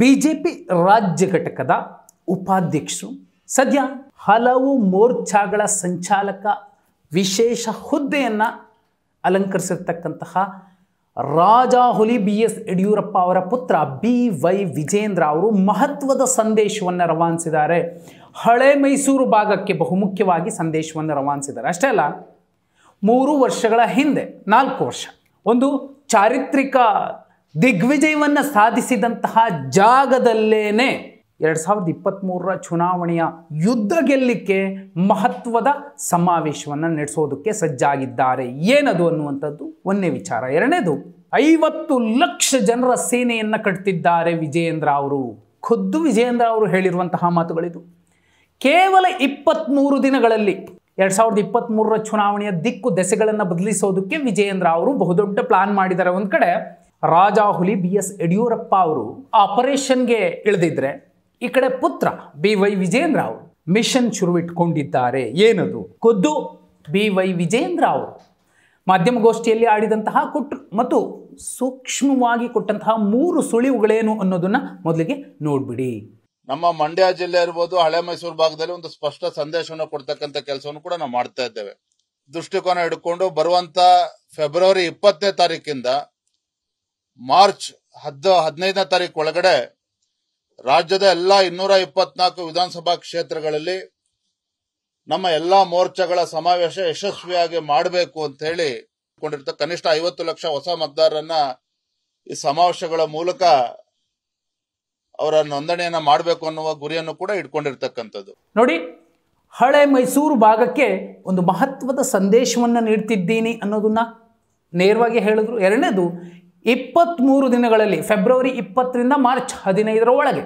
B J P ರಾಜ್ಯ ಘಟಕದ ಉಪಾಧ್ಯಕ್ಷರು ಸದ್ಯ ಹಲವು ಮೋರ್ಚಾಗಳ ಸಂಚಾಲಕ ವಿಶೇಷ ಹುದ್ದೆಯನ್ನು ಅಲಂಕರಿಸಿರ್ತಕ್ಕಂತಹ ರಾಜಾಹುಲಿ ಬಿ ಎಸ್ ಯಡಿಯೂರಪ್ಪ ಅವರ ಪುತ್ರ ಬಿ ವೈ ವಿಜೇಂದ್ರ ಅವರು ಮಹತ್ವದ ಸಂದೇಶವನ್ನು ರವಾನಿಸಿದ್ದಾರೆ ಹಳೆ ಮೈಸೂರು ಭಾಗಕ್ಕೆ ಬಹುಮುಖ್ಯವಾಗಿ ಸಂದೇಶವನ್ನು ರವಾನಿಸಿದ್ದಾರೆ ಅಷ್ಟೇ ಅಲ್ಲ ಮೂರು ವರ್ಷಗಳ ಹಿಂದೆ ನಾಲ್ಕು ವರ್ಷ ಒಂದು ಚಾರಿತ್ರಿಕ ದಿಗ್ವಿಜಯವನ್ನು ಸಾಧಿಸಿದಂತಹ ಜಾಗದಲ್ಲೇನೆ ಎರಡು ಸಾವಿರದ ಇಪ್ಪತ್ತ್ಮೂರರ ಚುನಾವಣೆಯ ಯುದ್ಧ ಗೆಲ್ಲಲಿಕ್ಕೆ ಮಹತ್ವದ ಸಮಾವೇಶವನ್ನು ನಡೆಸೋದಕ್ಕೆ ಸಜ್ಜಾಗಿದ್ದಾರೆ ಏನದು ಅನ್ನುವಂಥದ್ದು ಒಂದೇ ವಿಚಾರ ಎರಡನೇದು ಐವತ್ತು ಲಕ್ಷ ಜನರ ಸೇನೆಯನ್ನು ಕಟ್ತಿದ್ದಾರೆ ವಿಜಯೇಂದ್ರ ಅವರು ಖುದ್ದು ವಿಜಯೇಂದ್ರ ಅವರು ಹೇಳಿರುವಂತಹ ಮಾತುಗಳಿದು ಕೇವಲ ಇಪ್ಪತ್ತ್ಮೂರು ದಿನಗಳಲ್ಲಿ ಎರಡು ಸಾವಿರದ ಇಪ್ಪತ್ತ್ಮೂರರ ಚುನಾವಣೆಯ ದಿಕ್ಕು ದೆಸೆಗಳನ್ನು ಬದಲಿಸೋದಕ್ಕೆ ವಿಜಯೇಂದ್ರ ಅವರು ಬಹುದೊಡ್ಡ ಪ್ಲಾನ್ ಮಾಡಿದ್ದಾರೆ ಒಂದು ಕಡೆ ರಾಜಾಹುಲಿ ಹುಲಿ ಬಿ ಎಸ್ ಯಡಿಯೂರಪ್ಪ ಅವರು ಆಪರೇಷನ್ಗೆ ಇಳಿದಿದ್ರೆ ಈ ಕಡೆ ಪುತ್ರ ಬಿ ವೈ ವಿಜೇಂದ್ರ ಅವರು ಮಿಷನ್ ಇಟ್ಕೊಂಡಿದ್ದಾರೆ ಏನದು ಖುದ್ದು ಬಿ ವೈ ವಿಜೇಂದ್ರ ಅವರು ಮಾಧ್ಯಮಗೋಷ್ಠಿಯಲ್ಲಿ ಆಡಿದಂತಹ ಕೊಟ್ಟು ಮತ್ತು ಸೂಕ್ಷ್ಮವಾಗಿ ಕೊಟ್ಟಂತಹ ಮೂರು ಸುಳಿವುಗಳೇನು ಅನ್ನೋದನ್ನ ಮೊದಲಿಗೆ ನೋಡ್ಬಿಡಿ ನಮ್ಮ ಮಂಡ್ಯ ಜಿಲ್ಲೆ ಇರ್ಬೋದು ಹಳೆ ಮೈಸೂರು ಭಾಗದಲ್ಲಿ ಒಂದು ಸ್ಪಷ್ಟ ಸಂದೇಶವನ್ನು ಕೊಡ್ತಕ್ಕಂಥ ಕೆಲಸವನ್ನು ಕೂಡ ನಾವು ಮಾಡ್ತಾ ಇದ್ದೇವೆ ದೃಷ್ಟಿಕೋನ ಹಿಡ್ಕೊಂಡು ಬರುವಂತ ಫೆಬ್ರವರಿ ಇಪ್ಪತ್ತನೇ ತಾರೀಕಿಂದ ಮಾರ್ಚ್ ಹದ್ ಹದಿನೈದನೇ ತಾರೀಕು ಒಳಗಡೆ ರಾಜ್ಯದ ಎಲ್ಲಾ ಇನ್ನೂರ ಇಪ್ಪತ್ನಾಲ್ಕು ವಿಧಾನಸಭಾ ಕ್ಷೇತ್ರಗಳಲ್ಲಿ ನಮ್ಮ ಎಲ್ಲಾ ಮೋರ್ಚಾಗಳ ಸಮಾವೇಶ ಯಶಸ್ವಿಯಾಗಿ ಮಾಡಬೇಕು ಅಂತ ಹೇಳಿ ಕೊಂಡಿರ್ತ ಕನಿಷ್ಠ ಐವತ್ತು ಲಕ್ಷ ಹೊಸ ಮತದಾರರನ್ನ ಈ ಸಮಾವೇಶಗಳ ಮೂಲಕ ಅವರ ನೋಂದಣಿಯನ್ನ ಮಾಡಬೇಕು ಅನ್ನುವ ಗುರಿಯನ್ನು ಕೂಡ ಇಟ್ಕೊಂಡಿರ್ತಕ್ಕಂಥದ್ದು ನೋಡಿ ಹಳೆ ಮೈಸೂರು ಭಾಗಕ್ಕೆ ಒಂದು ಮಹತ್ವದ ಸಂದೇಶವನ್ನ ನೀಡ್ತಿದ್ದೀನಿ ಅನ್ನೋದನ್ನ ನೇರವಾಗಿ ಹೇಳಿದ್ರು ಎರಡನೇದು ಇಪ್ಪತ್ತ್ಮೂರು ದಿನಗಳಲ್ಲಿ ಫೆಬ್ರವರಿ ಇಪ್ಪತ್ತರಿಂದ ಮಾರ್ಚ್ ಹದಿನೈದರ ಒಳಗೆ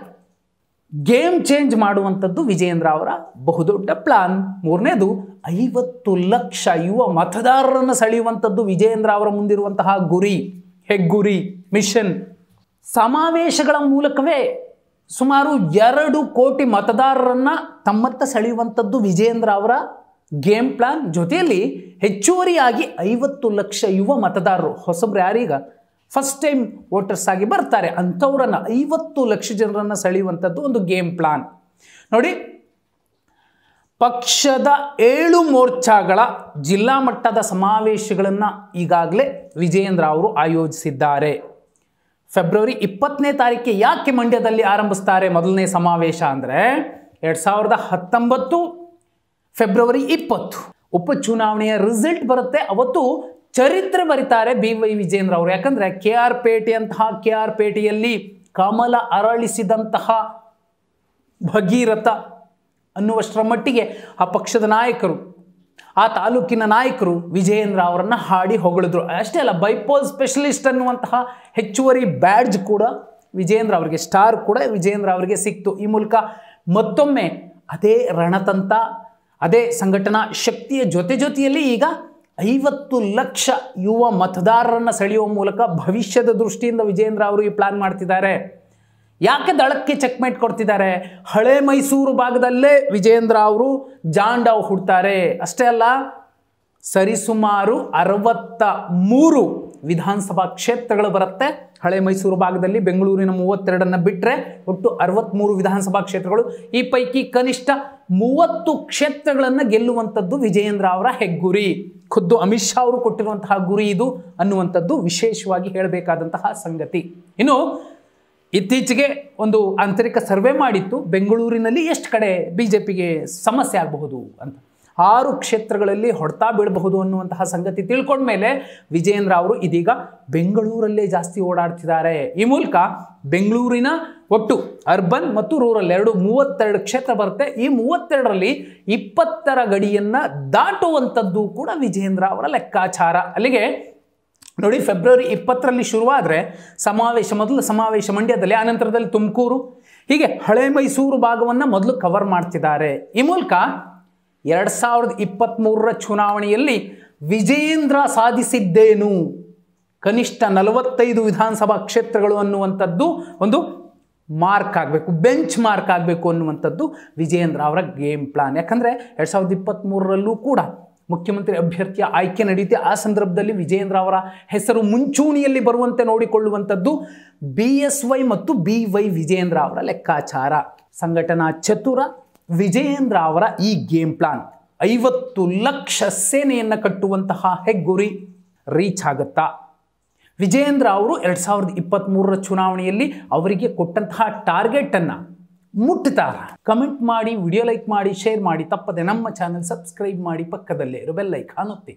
ಗೇಮ್ ಚೇಂಜ್ ಮಾಡುವಂಥದ್ದು ವಿಜಯೇಂದ್ರ ಅವರ ಬಹುದೊಡ್ಡ ಪ್ಲಾನ್ ಮೂರನೇದು ಐವತ್ತು ಲಕ್ಷ ಯುವ ಮತದಾರರನ್ನು ಸೆಳೆಯುವಂಥದ್ದು ವಿಜಯೇಂದ್ರ ಅವರ ಮುಂದಿರುವಂತಹ ಗುರಿ ಹೆಗ್ಗುರಿ ಮಿಷನ್ ಸಮಾವೇಶಗಳ ಮೂಲಕವೇ ಸುಮಾರು ಎರಡು ಕೋಟಿ ಮತದಾರರನ್ನು ತಮ್ಮತ್ತ ಸೆಳೆಯುವಂಥದ್ದು ವಿಜಯೇಂದ್ರ ಅವರ ಗೇಮ್ ಪ್ಲಾನ್ ಜೊತೆಯಲ್ಲಿ ಹೆಚ್ಚುವರಿಯಾಗಿ ಐವತ್ತು ಲಕ್ಷ ಯುವ ಮತದಾರರು ಹೊಸಬ್ರು ಯಾರೀಗ ಫಸ್ಟ್ ಟೈಮ್ ವೋಟರ್ಸ್ ಆಗಿ ಬರ್ತಾರೆ ಅಂಥವ್ರನ್ನು ಐವತ್ತು ಲಕ್ಷ ಜನರನ್ನು ಸೆಳೆಯುವಂಥದ್ದು ಒಂದು ಗೇಮ್ ಪ್ಲಾನ್ ನೋಡಿ ಪಕ್ಷದ ಏಳು ಮೋರ್ಚಾಗಳ ಜಿಲ್ಲಾ ಮಟ್ಟದ ಸಮಾವೇಶಗಳನ್ನು ಈಗಾಗಲೇ ವಿಜಯೇಂದ್ರ ಅವರು ಆಯೋಜಿಸಿದ್ದಾರೆ ಫೆಬ್ರವರಿ ಇಪ್ಪತ್ತನೇ ತಾರೀಕಿಗೆ ಯಾಕೆ ಮಂಡ್ಯದಲ್ಲಿ ಆರಂಭಿಸ್ತಾರೆ ಮೊದಲನೇ ಸಮಾವೇಶ ಅಂದರೆ ಎರಡು ಸಾವಿರದ ಹತ್ತೊಂಬತ್ತು ಫೆಬ್ರವರಿ ಇಪ್ಪತ್ತು ಉಪಚುನಾವಣೆಯ ರಿಸಲ್ಟ್ ಬರುತ್ತೆ ಅವತ್ತು ಚರಿತ್ರೆ ಬರೀತಾರೆ ಬಿ ವೈ ವಿಜೇಂದ್ರ ಅವರು ಯಾಕಂದರೆ ಕೆ ಆರ್ ಅಂತಹ ಕೆ ಆರ್ ಪೇಟೆಯಲ್ಲಿ ಕಮಲ ಅರಳಿಸಿದಂತಹ ಭಗೀರಥ ಅನ್ನುವಷ್ಟರ ಮಟ್ಟಿಗೆ ಆ ಪಕ್ಷದ ನಾಯಕರು ಆ ತಾಲೂಕಿನ ನಾಯಕರು ವಿಜಯೇಂದ್ರ ಅವರನ್ನು ಹಾಡಿ ಹೊಗಳಿದ್ರು ಅಷ್ಟೇ ಅಲ್ಲ ಬೈಪೋಲ್ ಸ್ಪೆಷಲಿಸ್ಟ್ ಅನ್ನುವಂತಹ ಹೆಚ್ಚುವರಿ ಬ್ಯಾಡ್ಜ್ ಕೂಡ ವಿಜೇಂದ್ರ ಅವರಿಗೆ ಸ್ಟಾರ್ ಕೂಡ ವಿಜೇಂದ್ರ ಅವರಿಗೆ ಸಿಕ್ತು ಈ ಮೂಲಕ ಮತ್ತೊಮ್ಮೆ ಅದೇ ರಣತಂತ ಅದೇ ಸಂಘಟನಾ ಶಕ್ತಿಯ ಜೊತೆ ಜೊತೆಯಲ್ಲಿ ಈಗ ಐವತ್ತು ಲಕ್ಷ ಯುವ ಮತದಾರರನ್ನು ಸೆಳೆಯುವ ಮೂಲಕ ಭವಿಷ್ಯದ ದೃಷ್ಟಿಯಿಂದ ವಿಜೇಂದ್ರ ಅವರು ಈ ಪ್ಲಾನ್ ಮಾಡ್ತಿದ್ದಾರೆ ಯಾಕೆ ದಳಕ್ಕೆ ಚೆಕ್ಮೇಟ್ ಕೊಡ್ತಿದ್ದಾರೆ ಹಳೆ ಮೈಸೂರು ಭಾಗದಲ್ಲೇ ವಿಜೇಂದ್ರ ಅವರು ಜಾಂಡಾವ್ ಹುಡ್ತಾರೆ ಅಷ್ಟೇ ಅಲ್ಲ ಸರಿಸುಮಾರು ಅರವತ್ತ ಮೂರು ವಿಧಾನಸಭಾ ಕ್ಷೇತ್ರಗಳು ಬರುತ್ತೆ ಹಳೆ ಮೈಸೂರು ಭಾಗದಲ್ಲಿ ಬೆಂಗಳೂರಿನ ಮೂವತ್ತೆರಡನ್ನು ಬಿಟ್ಟರೆ ಒಟ್ಟು ಅರವತ್ತ್ಮೂರು ವಿಧಾನಸಭಾ ಕ್ಷೇತ್ರಗಳು ಈ ಪೈಕಿ ಕನಿಷ್ಠ ಮೂವತ್ತು ಕ್ಷೇತ್ರಗಳನ್ನು ಗೆಲ್ಲುವಂಥದ್ದು ವಿಜಯೇಂದ್ರ ಅವರ ಹೆಗ್ಗುರಿ ಖುದ್ದು ಅಮಿತ್ ಶಾ ಅವರು ಕೊಟ್ಟಿರುವಂತಹ ಗುರಿ ಇದು ಅನ್ನುವಂಥದ್ದು ವಿಶೇಷವಾಗಿ ಹೇಳಬೇಕಾದಂತಹ ಸಂಗತಿ ಇನ್ನು ಇತ್ತೀಚೆಗೆ ಒಂದು ಆಂತರಿಕ ಸರ್ವೆ ಮಾಡಿತ್ತು ಬೆಂಗಳೂರಿನಲ್ಲಿ ಎಷ್ಟು ಕಡೆ ಬಿ ಜೆ ಪಿಗೆ ಸಮಸ್ಯೆ ಆಗಬಹುದು ಅಂತ ಆರು ಕ್ಷೇತ್ರಗಳಲ್ಲಿ ಹೊಡೆತ ಬೀಳಬಹುದು ಅನ್ನುವಂತಹ ಸಂಗತಿ ತಿಳ್ಕೊಂಡ ಮೇಲೆ ವಿಜಯೇಂದ್ರ ಅವರು ಇದೀಗ ಬೆಂಗಳೂರಲ್ಲೇ ಜಾಸ್ತಿ ಓಡಾಡ್ತಿದ್ದಾರೆ ಈ ಮೂಲಕ ಬೆಂಗಳೂರಿನ ಒಟ್ಟು ಅರ್ಬನ್ ಮತ್ತು ರೂರಲ್ ಎರಡು ಮೂವತ್ತೆರಡು ಕ್ಷೇತ್ರ ಬರುತ್ತೆ ಈ ಮೂವತ್ತೆರಡರಲ್ಲಿ ಇಪ್ಪತ್ತರ ಗಡಿಯನ್ನು ದಾಟುವಂಥದ್ದು ಕೂಡ ವಿಜಯೇಂದ್ರ ಅವರ ಲೆಕ್ಕಾಚಾರ ಅಲ್ಲಿಗೆ ನೋಡಿ ಫೆಬ್ರವರಿ ಇಪ್ಪತ್ತರಲ್ಲಿ ಶುರುವಾದರೆ ಸಮಾವೇಶ ಮೊದಲು ಸಮಾವೇಶ ಮಂಡ್ಯದಲ್ಲಿ ಆನಂತರದಲ್ಲಿ ತುಮಕೂರು ಹೀಗೆ ಹಳೆ ಮೈಸೂರು ಭಾಗವನ್ನು ಮೊದಲು ಕವರ್ ಮಾಡ್ತಿದ್ದಾರೆ ಈ ಮೂಲಕ ಎರಡು ಸಾವಿರದ ಇಪ್ಪತ್ತ್ಮೂರರ ಚುನಾವಣೆಯಲ್ಲಿ ವಿಜೇಂದ್ರ ಸಾಧಿಸಿದ್ದೇನು ಕನಿಷ್ಠ ನಲವತ್ತೈದು ವಿಧಾನಸಭಾ ಕ್ಷೇತ್ರಗಳು ಅನ್ನುವಂಥದ್ದು ಒಂದು ಮಾರ್ಕ್ ಆಗಬೇಕು ಬೆಂಚ್ ಮಾರ್ಕ್ ಆಗಬೇಕು ಅನ್ನುವಂಥದ್ದು ವಿಜೇಂದ್ರ ಅವರ ಗೇಮ್ ಪ್ಲಾನ್ ಯಾಕಂದರೆ ಎರಡು ಸಾವಿರದ ಇಪ್ಪತ್ತ್ಮೂರರಲ್ಲೂ ಕೂಡ ಮುಖ್ಯಮಂತ್ರಿ ಅಭ್ಯರ್ಥಿಯ ಆಯ್ಕೆ ನಡೆಯುತ್ತೆ ಆ ಸಂದರ್ಭದಲ್ಲಿ ವಿಜೇಂದ್ರ ಅವರ ಹೆಸರು ಮುಂಚೂಣಿಯಲ್ಲಿ ಬರುವಂತೆ ನೋಡಿಕೊಳ್ಳುವಂಥದ್ದು ಬಿ ಎಸ್ ವೈ ಮತ್ತು ಬಿ ವೈ ವಿಜೇಂದ್ರ ಅವರ ಲೆಕ್ಕಾಚಾರ ಸಂಘಟನಾ ಚತುರ ವಿಜಯೇಂದ್ರ ಅವರ ಈ ಗೇಮ್ ಪ್ಲಾನ್ ಐವತ್ತು ಲಕ್ಷ ಸೇನೆಯನ್ನು ಕಟ್ಟುವಂತಹ ಹೆಗ್ಗುರಿ ರೀಚ್ ಆಗುತ್ತಾ ವಿಜಯೇಂದ್ರ ಅವರು ಎರಡು ಸಾವಿರದ ಇಪ್ಪತ್ತ್ಮೂರರ ಚುನಾವಣೆಯಲ್ಲಿ ಅವರಿಗೆ ಕೊಟ್ಟಂತಹ ಟಾರ್ಗೆಟನ್ನು ಮುಟ್ಟುತ್ತಾರ ಕಮೆಂಟ್ ಮಾಡಿ ವಿಡಿಯೋ ಲೈಕ್ ಮಾಡಿ ಶೇರ್ ಮಾಡಿ ತಪ್ಪದೆ ನಮ್ಮ ಚಾನಲ್ ಸಬ್ಸ್ಕ್ರೈಬ್ ಮಾಡಿ ಪಕ್ಕದಲ್ಲೇ ಇರೋ ಬೆಲ್ಲೈಕ್ ಅನ್ನುತ್ತೆ